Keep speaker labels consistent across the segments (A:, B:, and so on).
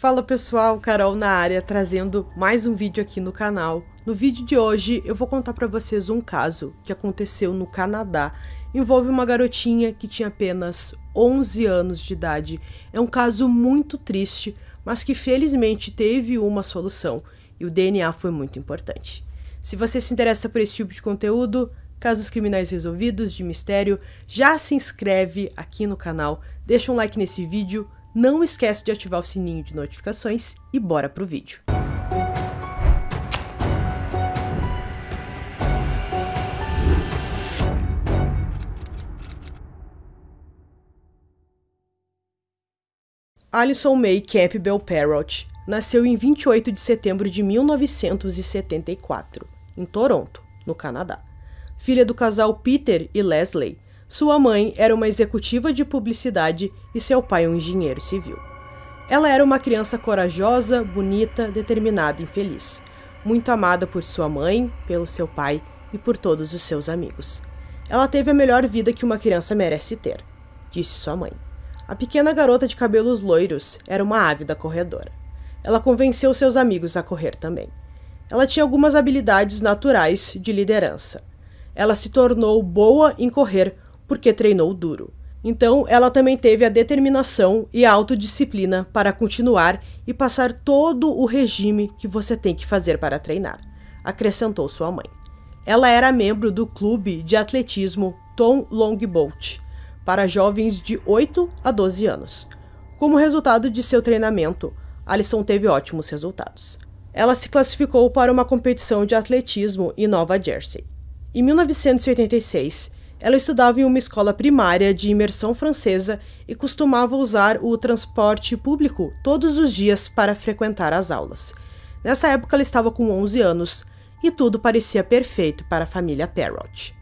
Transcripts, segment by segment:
A: Fala pessoal, Carol na área trazendo mais um vídeo aqui no canal. No vídeo de hoje eu vou contar para vocês um caso que aconteceu no Canadá. Envolve uma garotinha que tinha apenas 11 anos de idade. É um caso muito triste, mas que felizmente teve uma solução e o DNA foi muito importante. Se você se interessa por esse tipo de conteúdo, casos criminais resolvidos, de mistério, já se inscreve aqui no canal, deixa um like nesse vídeo não esquece de ativar o sininho de notificações e bora pro vídeo. Alison May Campbell Parrott nasceu em 28 de setembro de 1974, em Toronto, no Canadá. Filha do casal Peter e Leslie, sua mãe era uma executiva de publicidade e seu pai um engenheiro civil. Ela era uma criança corajosa, bonita, determinada e feliz, muito amada por sua mãe, pelo seu pai e por todos os seus amigos. Ela teve a melhor vida que uma criança merece ter, disse sua mãe. A pequena garota de cabelos loiros era uma ávida corredora. Ela convenceu seus amigos a correr também. Ela tinha algumas habilidades naturais de liderança. Ela se tornou boa em correr porque treinou duro. Então, ela também teve a determinação e a autodisciplina para continuar e passar todo o regime que você tem que fazer para treinar, acrescentou sua mãe. Ela era membro do clube de atletismo Tom Longboat para jovens de 8 a 12 anos. Como resultado de seu treinamento, Alison teve ótimos resultados. Ela se classificou para uma competição de atletismo em Nova Jersey. Em 1986, ela estudava em uma escola primária de imersão francesa e costumava usar o transporte público todos os dias para frequentar as aulas. Nessa época, ela estava com 11 anos e tudo parecia perfeito para a família Parrott.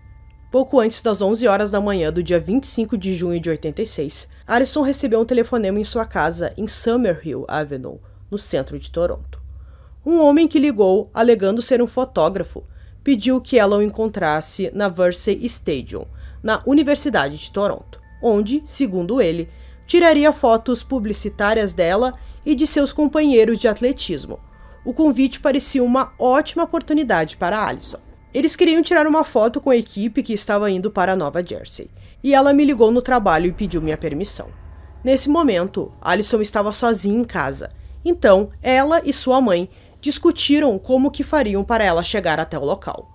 A: Pouco antes das 11 horas da manhã do dia 25 de junho de 86, Ariston recebeu um telefonema em sua casa em Summerhill Avenue, no centro de Toronto. Um homem que ligou alegando ser um fotógrafo pediu que ela o encontrasse na Versailles Stadium, na Universidade de Toronto, onde, segundo ele, tiraria fotos publicitárias dela e de seus companheiros de atletismo. O convite parecia uma ótima oportunidade para Alison. Eles queriam tirar uma foto com a equipe que estava indo para Nova Jersey, e ela me ligou no trabalho e pediu minha permissão. Nesse momento, Alison estava sozinha em casa, então ela e sua mãe discutiram como que fariam para ela chegar até o local.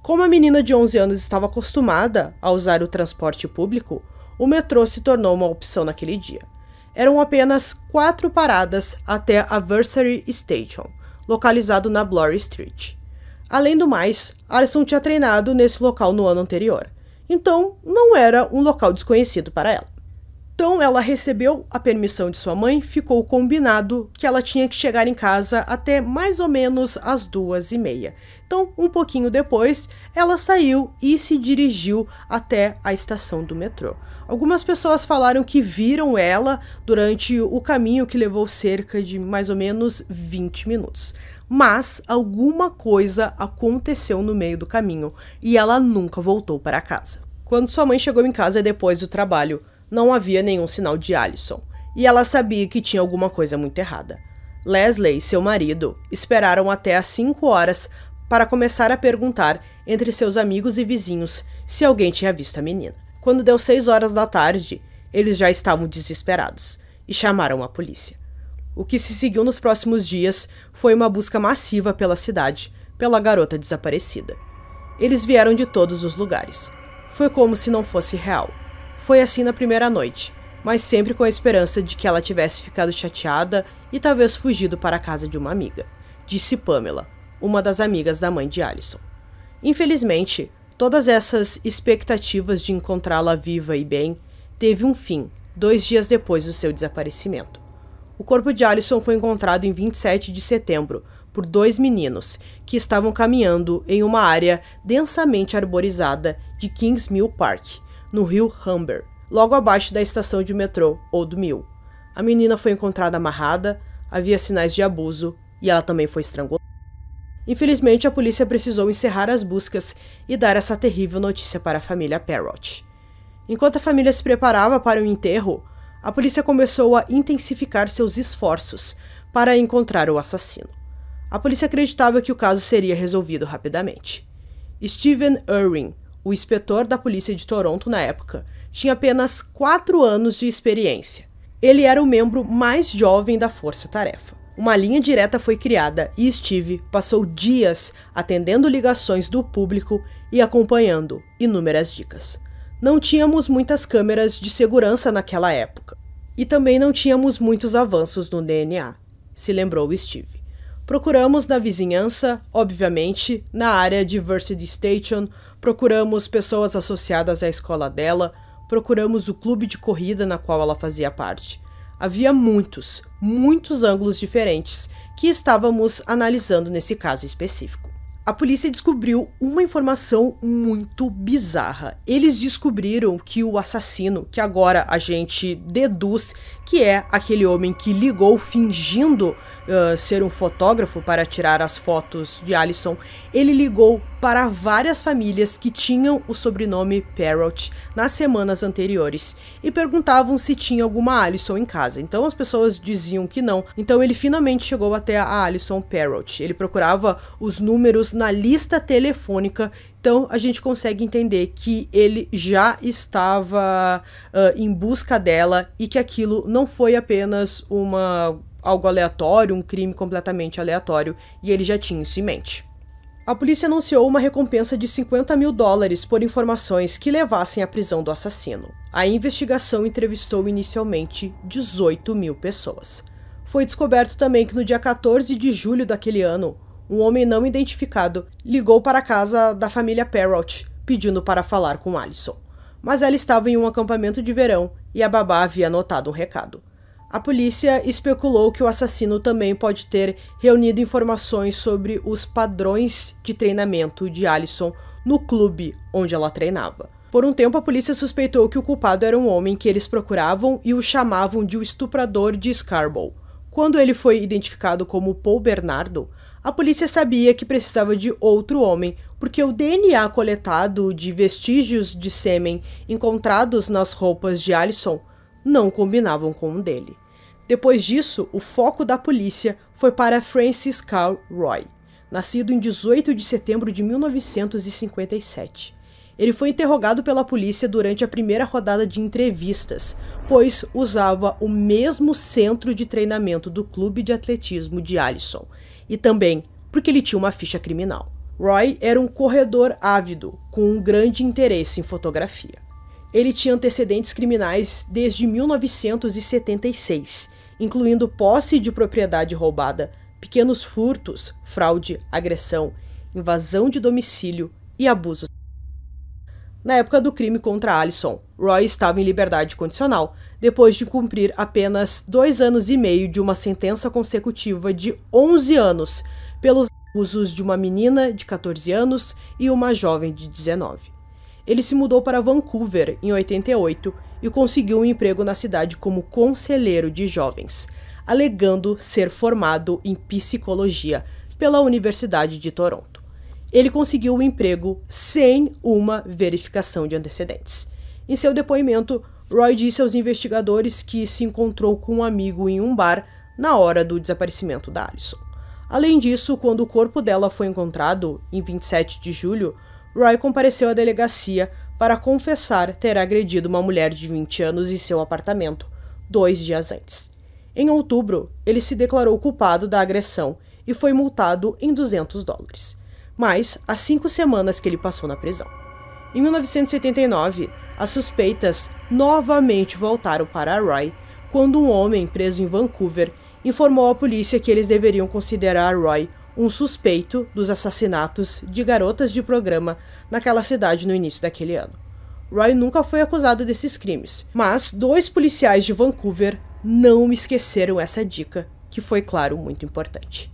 A: Como a menina de 11 anos estava acostumada a usar o transporte público, o metrô se tornou uma opção naquele dia. Eram apenas quatro paradas até a Versary Station, localizado na Bloor Street. Além do mais, Alison tinha treinado nesse local no ano anterior, então não era um local desconhecido para ela. Então ela recebeu a permissão de sua mãe, ficou combinado que ela tinha que chegar em casa até mais ou menos as duas e meia. Então, um pouquinho depois, ela saiu e se dirigiu até a estação do metrô. Algumas pessoas falaram que viram ela durante o caminho que levou cerca de mais ou menos 20 minutos. Mas alguma coisa aconteceu no meio do caminho e ela nunca voltou para casa. Quando sua mãe chegou em casa depois do trabalho, não havia nenhum sinal de Alison, e ela sabia que tinha alguma coisa muito errada. Leslie e seu marido esperaram até as 5 horas para começar a perguntar entre seus amigos e vizinhos se alguém tinha visto a menina. Quando deu 6 horas da tarde, eles já estavam desesperados e chamaram a polícia. O que se seguiu nos próximos dias foi uma busca massiva pela cidade, pela garota desaparecida. Eles vieram de todos os lugares. Foi como se não fosse real. Foi assim na primeira noite, mas sempre com a esperança de que ela tivesse ficado chateada e talvez fugido para a casa de uma amiga, disse Pamela, uma das amigas da mãe de Alison. Infelizmente, todas essas expectativas de encontrá-la viva e bem teve um fim dois dias depois do seu desaparecimento. O corpo de Alison foi encontrado em 27 de setembro por dois meninos que estavam caminhando em uma área densamente arborizada de Kingsmill Park, no rio Humber, logo abaixo da estação de metrô Old Mill. A menina foi encontrada amarrada, havia sinais de abuso e ela também foi estrangulada. Infelizmente, a polícia precisou encerrar as buscas e dar essa terrível notícia para a família Parrott. Enquanto a família se preparava para o enterro, a polícia começou a intensificar seus esforços para encontrar o assassino. A polícia acreditava que o caso seria resolvido rapidamente. Steven Irwin, o inspetor da polícia de Toronto na época, tinha apenas 4 anos de experiência. Ele era o membro mais jovem da Força Tarefa. Uma linha direta foi criada e Steve passou dias atendendo ligações do público e acompanhando inúmeras dicas. Não tínhamos muitas câmeras de segurança naquela época e também não tínhamos muitos avanços no DNA, se lembrou Steve. Procuramos na vizinhança, obviamente, na área de Diversity Station, Procuramos pessoas associadas à escola dela, procuramos o clube de corrida na qual ela fazia parte. Havia muitos, muitos ângulos diferentes que estávamos analisando nesse caso específico. A polícia descobriu uma informação muito bizarra. Eles descobriram que o assassino, que agora a gente deduz que é aquele homem que ligou fingindo uh, ser um fotógrafo para tirar as fotos de Allison, ele ligou para várias famílias que tinham o sobrenome Parrot nas semanas anteriores e perguntavam se tinha alguma Allison em casa. Então as pessoas diziam que não. Então ele finalmente chegou até a Allison Parrot. Ele procurava os números na lista telefônica então a gente consegue entender que ele já estava uh, em busca dela e que aquilo não foi apenas uma algo aleatório, um crime completamente aleatório, e ele já tinha isso em mente. A polícia anunciou uma recompensa de 50 mil dólares por informações que levassem à prisão do assassino. A investigação entrevistou inicialmente 18 mil pessoas. Foi descoberto também que no dia 14 de julho daquele ano, um homem não identificado ligou para a casa da família Perrault pedindo para falar com Alison. Mas ela estava em um acampamento de verão e a babá havia anotado um recado. A polícia especulou que o assassino também pode ter reunido informações sobre os padrões de treinamento de Alison no clube onde ela treinava. Por um tempo, a polícia suspeitou que o culpado era um homem que eles procuravam e o chamavam de o estuprador de Scarborough. Quando ele foi identificado como Paul Bernardo, a polícia sabia que precisava de outro homem, porque o DNA coletado de vestígios de sêmen encontrados nas roupas de Alison não combinavam com o um dele. Depois disso, o foco da polícia foi para Francis Carl Roy, nascido em 18 de setembro de 1957. Ele foi interrogado pela polícia durante a primeira rodada de entrevistas, pois usava o mesmo centro de treinamento do clube de atletismo de Allison, e também porque ele tinha uma ficha criminal. Roy era um corredor ávido, com um grande interesse em fotografia. Ele tinha antecedentes criminais desde 1976, incluindo posse de propriedade roubada, pequenos furtos, fraude, agressão, invasão de domicílio e abuso. Na época do crime contra Alison, Roy estava em liberdade condicional, depois de cumprir apenas dois anos e meio de uma sentença consecutiva de 11 anos pelos abusos de uma menina de 14 anos e uma jovem de 19 ele se mudou para Vancouver em 88 e conseguiu um emprego na cidade como conselheiro de jovens, alegando ser formado em psicologia pela Universidade de Toronto. Ele conseguiu o um emprego sem uma verificação de antecedentes. Em seu depoimento, Roy disse aos investigadores que se encontrou com um amigo em um bar na hora do desaparecimento da Alison. Além disso, quando o corpo dela foi encontrado, em 27 de julho, Roy compareceu à delegacia para confessar ter agredido uma mulher de 20 anos em seu apartamento, dois dias antes. Em outubro, ele se declarou culpado da agressão e foi multado em 200 dólares, mais as cinco semanas que ele passou na prisão. Em 1989, as suspeitas novamente voltaram para Roy quando um homem preso em Vancouver informou à polícia que eles deveriam considerar Roy um suspeito dos assassinatos de garotas de programa naquela cidade no início daquele ano. Roy nunca foi acusado desses crimes, mas dois policiais de Vancouver não esqueceram essa dica, que foi, claro, muito importante.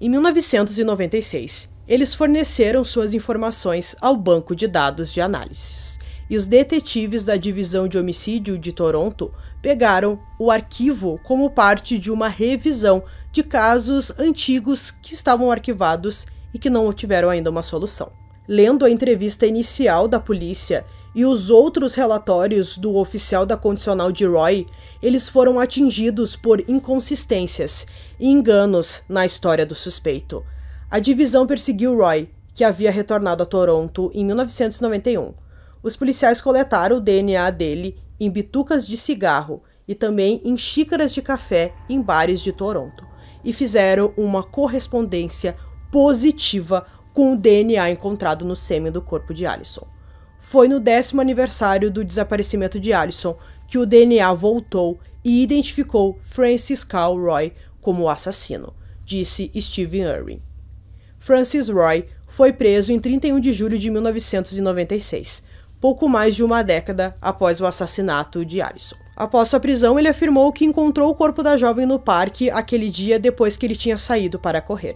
A: Em 1996, eles forneceram suas informações ao banco de dados de análises, e os detetives da Divisão de Homicídio de Toronto pegaram o arquivo como parte de uma revisão de casos antigos que estavam arquivados e que não tiveram ainda uma solução. Lendo a entrevista inicial da polícia e os outros relatórios do oficial da condicional de Roy, eles foram atingidos por inconsistências e enganos na história do suspeito. A divisão perseguiu Roy, que havia retornado a Toronto em 1991. Os policiais coletaram o DNA dele em bitucas de cigarro e também em xícaras de café em bares de Toronto e fizeram uma correspondência positiva com o DNA encontrado no sêmen do corpo de Allison. Foi no décimo aniversário do desaparecimento de Allison que o DNA voltou e identificou Francis Carl Roy como o assassino, disse Steven Irwin. Francis Roy foi preso em 31 de julho de 1996, pouco mais de uma década após o assassinato de Allison. Após sua prisão, ele afirmou que encontrou o corpo da jovem no parque aquele dia depois que ele tinha saído para correr.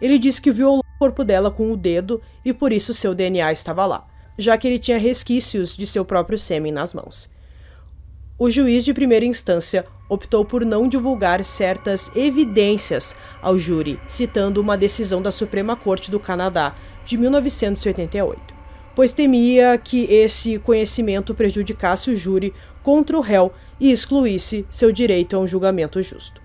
A: Ele disse que violou o corpo dela com o dedo e por isso seu DNA estava lá, já que ele tinha resquícios de seu próprio sêmen nas mãos. O juiz de primeira instância optou por não divulgar certas evidências ao júri, citando uma decisão da Suprema Corte do Canadá de 1988, pois temia que esse conhecimento prejudicasse o júri contra o réu e excluísse seu direito a um julgamento justo.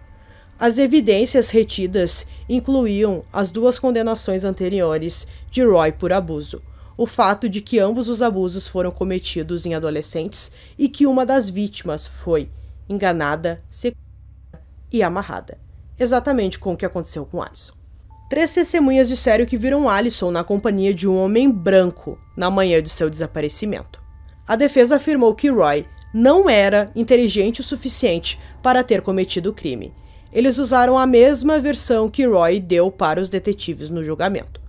A: As evidências retidas incluíam as duas condenações anteriores de Roy por abuso, o fato de que ambos os abusos foram cometidos em adolescentes e que uma das vítimas foi enganada, sequestrada e amarrada, exatamente com o que aconteceu com Alison. Três testemunhas disseram que viram Alison na companhia de um homem branco na manhã de seu desaparecimento. A defesa afirmou que Roy não era inteligente o suficiente para ter cometido o crime. Eles usaram a mesma versão que Roy deu para os detetives no julgamento.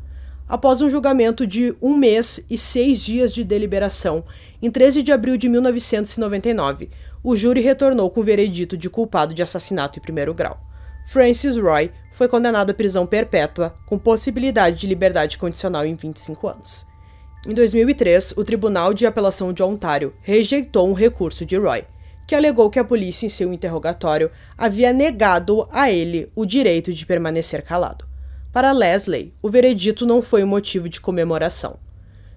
A: Após um julgamento de um mês e seis dias de deliberação, em 13 de abril de 1999, o júri retornou com o veredito de culpado de assassinato em primeiro grau. Francis Roy foi condenado à prisão perpétua, com possibilidade de liberdade condicional em 25 anos. Em 2003, o Tribunal de Apelação de Ontário rejeitou um recurso de Roy, que alegou que a polícia, em seu interrogatório, havia negado a ele o direito de permanecer calado. Para Leslie, o veredito não foi um motivo de comemoração.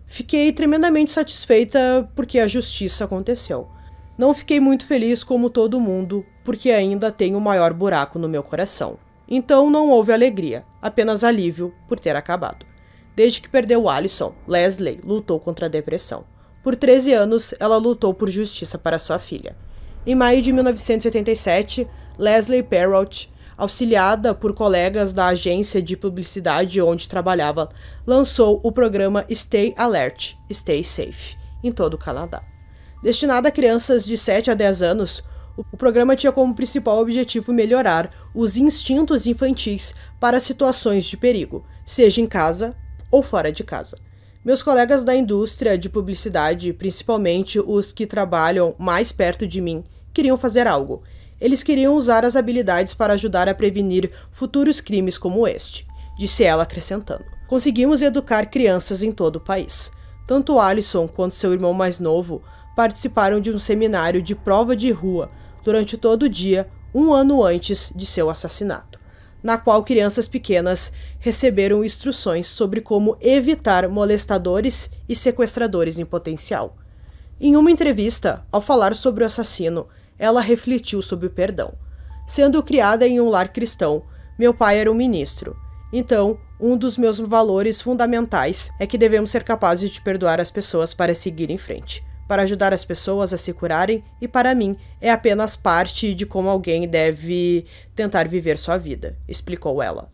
A: Fiquei tremendamente satisfeita porque a justiça aconteceu. Não fiquei muito feliz como todo mundo, porque ainda tenho o maior buraco no meu coração. Então não houve alegria, apenas alívio por ter acabado. Desde que perdeu Alison, Leslie lutou contra a depressão. Por 13 anos, ela lutou por justiça para sua filha. Em maio de 1987, Leslie Perrault, auxiliada por colegas da agência de publicidade onde trabalhava, lançou o programa Stay Alert, Stay Safe, em todo o Canadá. Destinado a crianças de 7 a 10 anos, o programa tinha como principal objetivo melhorar os instintos infantis para situações de perigo, seja em casa ou fora de casa. Meus colegas da indústria de publicidade, principalmente os que trabalham mais perto de mim, queriam fazer algo. Eles queriam usar as habilidades para ajudar a prevenir futuros crimes como este, disse ela acrescentando. Conseguimos educar crianças em todo o país. Tanto Alison quanto seu irmão mais novo participaram de um seminário de prova de rua durante todo o dia, um ano antes de seu assassinato na qual crianças pequenas receberam instruções sobre como evitar molestadores e sequestradores em potencial. Em uma entrevista, ao falar sobre o assassino, ela refletiu sobre o perdão. Sendo criada em um lar cristão, meu pai era um ministro. Então, um dos meus valores fundamentais é que devemos ser capazes de perdoar as pessoas para seguir em frente para ajudar as pessoas a se curarem e, para mim, é apenas parte de como alguém deve tentar viver sua vida, explicou ela.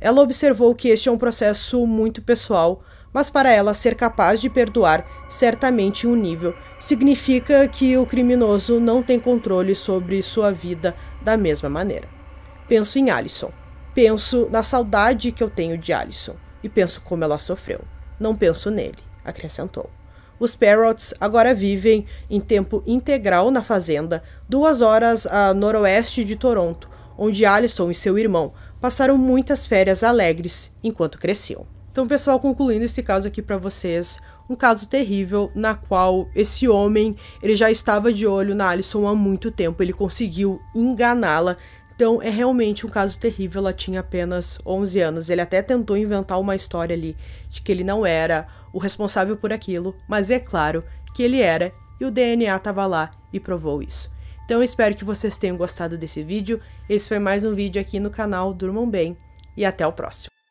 A: Ela observou que este é um processo muito pessoal, mas para ela ser capaz de perdoar certamente um nível significa que o criminoso não tem controle sobre sua vida da mesma maneira. Penso em Alison. Penso na saudade que eu tenho de Alison e penso como ela sofreu. Não penso nele, acrescentou. Os Parrots agora vivem em tempo integral na fazenda, duas horas a noroeste de Toronto, onde Alison e seu irmão passaram muitas férias alegres enquanto cresciam. Então, pessoal, concluindo esse caso aqui para vocês, um caso terrível na qual esse homem, ele já estava de olho na Alison há muito tempo, ele conseguiu enganá-la então é realmente um caso terrível, ela tinha apenas 11 anos. Ele até tentou inventar uma história ali de que ele não era o responsável por aquilo, mas é claro que ele era e o DNA estava lá e provou isso. Então eu espero que vocês tenham gostado desse vídeo. Esse foi mais um vídeo aqui no canal Durmam Bem e até o próximo.